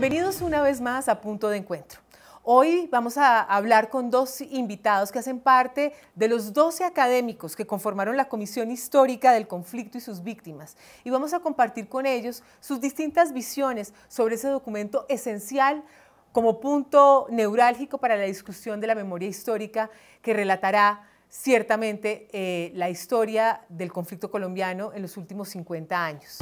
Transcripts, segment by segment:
Bienvenidos una vez más a Punto de Encuentro. Hoy vamos a hablar con dos invitados que hacen parte de los 12 académicos que conformaron la Comisión Histórica del Conflicto y sus Víctimas. Y vamos a compartir con ellos sus distintas visiones sobre ese documento esencial como punto neurálgico para la discusión de la memoria histórica que relatará ciertamente eh, la historia del conflicto colombiano en los últimos 50 años.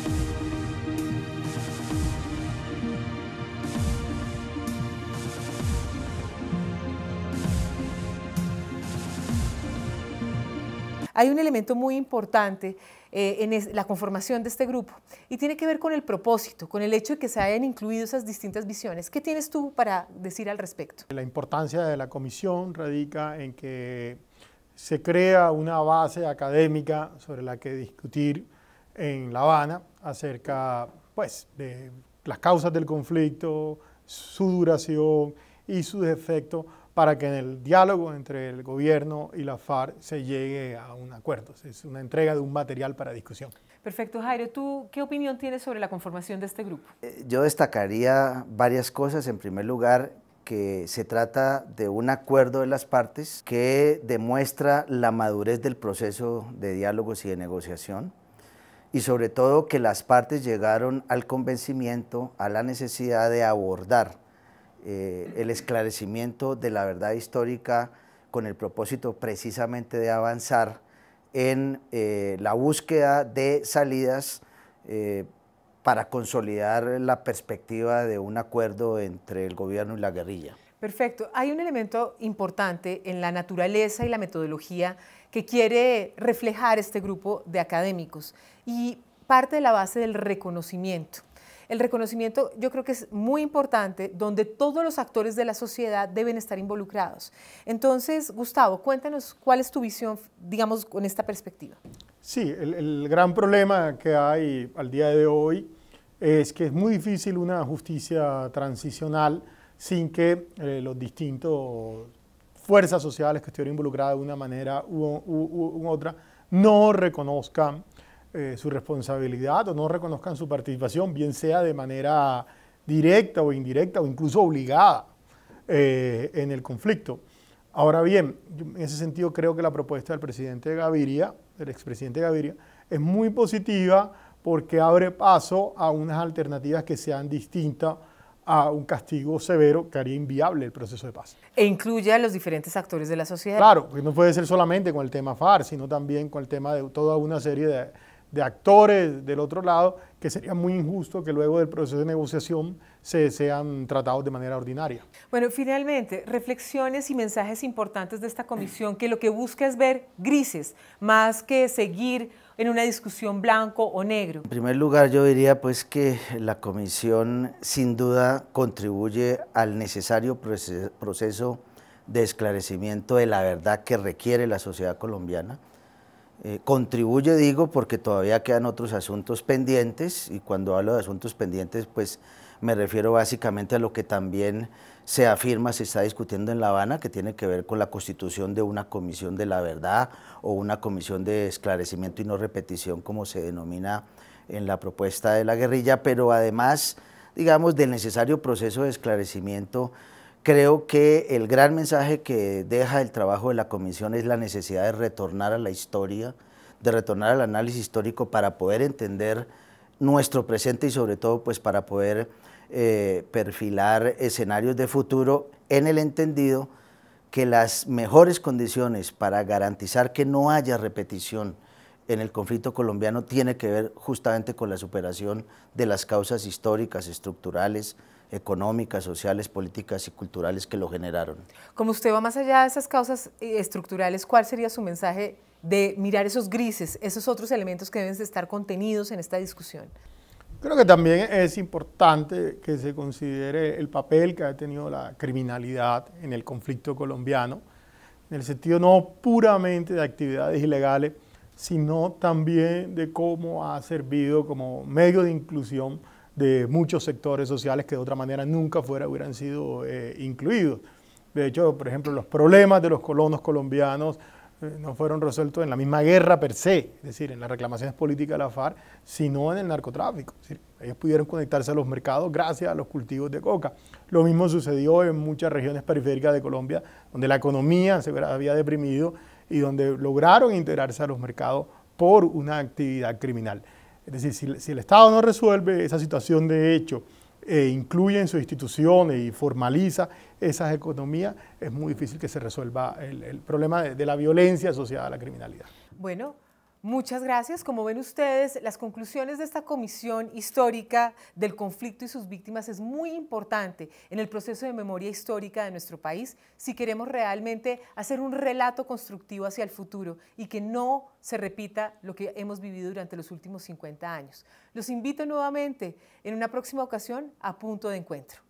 Hay un elemento muy importante eh, en la conformación de este grupo y tiene que ver con el propósito, con el hecho de que se hayan incluido esas distintas visiones. ¿Qué tienes tú para decir al respecto? La importancia de la comisión radica en que se crea una base académica sobre la que discutir en La Habana acerca pues, de las causas del conflicto, su duración y sus efectos para que en el diálogo entre el gobierno y la FARC se llegue a un acuerdo. Es una entrega de un material para discusión. Perfecto, Jairo. ¿Tú qué opinión tienes sobre la conformación de este grupo? Eh, yo destacaría varias cosas. En primer lugar, que se trata de un acuerdo de las partes que demuestra la madurez del proceso de diálogos y de negociación y sobre todo que las partes llegaron al convencimiento, a la necesidad de abordar eh, el esclarecimiento de la verdad histórica con el propósito precisamente de avanzar en eh, la búsqueda de salidas eh, para consolidar la perspectiva de un acuerdo entre el gobierno y la guerrilla. Perfecto. Hay un elemento importante en la naturaleza y la metodología que quiere reflejar este grupo de académicos y parte de la base del reconocimiento. El reconocimiento yo creo que es muy importante, donde todos los actores de la sociedad deben estar involucrados. Entonces, Gustavo, cuéntanos cuál es tu visión, digamos, con esta perspectiva. Sí, el, gran problema que hay al día de hoy es que es muy difícil una justicia transicional sin que eh, los distintos fuerzas sociales que estén involucradas de una manera u otra no reconozcan eh, su responsabilidad o no reconozcan su participación, bien sea de manera directa o indirecta o incluso obligada eh, en el conflicto. Ahora bien, en ese sentido creo que la propuesta del presidente Gaviria, del expresidente Gaviria, es muy positiva porque abre paso a unas alternativas que sean distintas a un castigo severo que haría inviable el proceso de paz. E incluye a los diferentes actores de la sociedad. Claro, que no puede ser solamente con el tema FARC, sino también con el tema de toda una serie de de actores del otro lado, que sería muy injusto que luego del proceso de negociación se sean tratados de manera ordinaria. Bueno, finalmente, reflexiones y mensajes importantes de esta comisión, que lo que busca es ver grises, más que seguir en una discusión blanco o negro. En primer lugar, yo diría pues que la comisión sin duda contribuye al necesario proceso de esclarecimiento de la verdad que requiere la sociedad colombiana. Eh, contribuye, digo, porque todavía quedan otros asuntos pendientes y cuando hablo de asuntos pendientes, pues me refiero básicamente a lo que también se afirma, se está discutiendo en La Habana, que tiene que ver con la constitución de una comisión de la verdad o una comisión de esclarecimiento y no repetición, como se denomina en la propuesta de la guerrilla, pero además, digamos, del necesario proceso de esclarecimiento Creo que el gran mensaje que deja el trabajo de la comisión es la necesidad de retornar a la historia, de retornar al análisis histórico para poder entender nuestro presente y sobre todo pues para poder eh, perfilar escenarios de futuro en el entendido que las mejores condiciones para garantizar que no haya repetición en el conflicto colombiano tiene que ver justamente con la superación de las causas históricas, estructurales, económicas, sociales, políticas y culturales que lo generaron. Como usted va más allá de esas causas eh, estructurales, ¿cuál sería su mensaje de mirar esos grises, esos otros elementos que deben de estar contenidos en esta discusión? Creo que también es importante que se considere el papel que ha tenido la criminalidad en el conflicto colombiano, en el sentido no puramente de actividades ilegales, sino también de cómo ha servido como medio de inclusión de muchos sectores sociales que de otra manera nunca fuera, hubieran sido eh, incluidos. De hecho, por ejemplo, los problemas de los colonos colombianos eh, no fueron resueltos en la misma guerra per se, es decir, en las reclamaciones políticas de la FARC, sino en el narcotráfico. ellos pudieron conectarse a los mercados gracias a los cultivos de coca. Lo mismo sucedió en muchas regiones periféricas de Colombia, donde la economía se había deprimido y donde lograron integrarse a los mercados por una actividad criminal. Es decir, si, el Estado no resuelve esa situación de hecho, e incluye en sus instituciones y formaliza esas economías, es muy difícil que se resuelva el, problema de, de la violencia asociada a la criminalidad. Bueno, Muchas gracias. Como ven ustedes, las conclusiones de esta comisión histórica del conflicto y sus víctimas es muy importante en el proceso de memoria histórica de nuestro país si queremos realmente hacer un relato constructivo hacia el futuro y que no se repita lo que hemos vivido durante los últimos 50 años. Los invito nuevamente en una próxima ocasión a punto de encuentro.